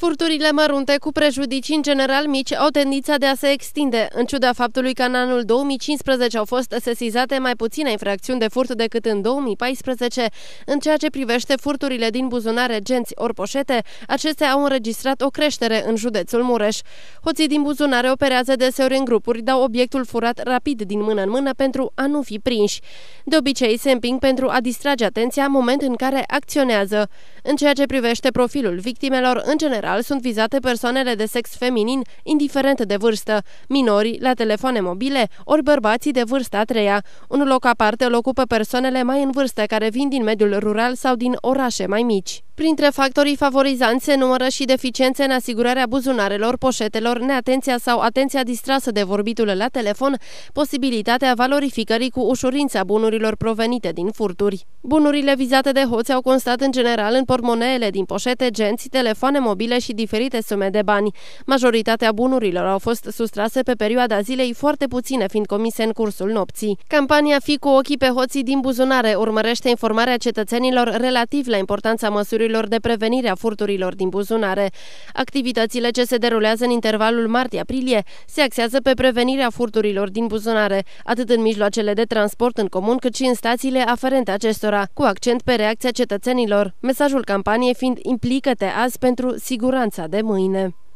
Furturile mărunte cu prejudicii în general mici au tendința de a se extinde, în ciuda faptului că în anul 2015 au fost sesizate mai puține infracțiuni de furt decât în 2014. În ceea ce privește furturile din buzunare, genți ori poșete, acestea au înregistrat o creștere în județul Mureș. Hoții din buzunare operează deseori în grupuri, dau obiectul furat rapid din mână în mână pentru a nu fi prinși. De obicei se împing pentru a distrage atenția moment în care acționează. În ceea ce privește profilul victimelor, în general, general sunt vizate persoanele de sex feminin, indiferent de vârstă, minorii la telefoane mobile, ori bărbații de vârsta a treia. Un loc aparte îl ocupă persoanele mai în vârstă care vin din mediul rural sau din orașe mai mici. Printre factorii favorizanți se numără și deficiențe în asigurarea buzunarelor, poșetelor, neatenția sau atenția distrasă de vorbitul la telefon, posibilitatea valorificării cu ușurința bunurilor provenite din furturi. Bunurile vizate de hoți au constat în general în pormoneele din poșete, genți, telefoane mobile și diferite sume de bani. Majoritatea bunurilor au fost sustrase pe perioada zilei, foarte puține fiind comise în cursul nopții. Campania Fi cu ochii pe hoții din buzunare urmărește informarea cetățenilor relativ la importanța măsurilor măsurilor de prevenire a furturilor din buzunare. Activitățile ce se derulează în intervalul martie-aprilie se axează pe prevenirea furturilor din buzunare, atât în mijloacele de transport în comun, cât și în stațiile aferente acestora, cu accent pe reacția cetățenilor, mesajul campaniei fiind implică-te azi pentru siguranța de mâine.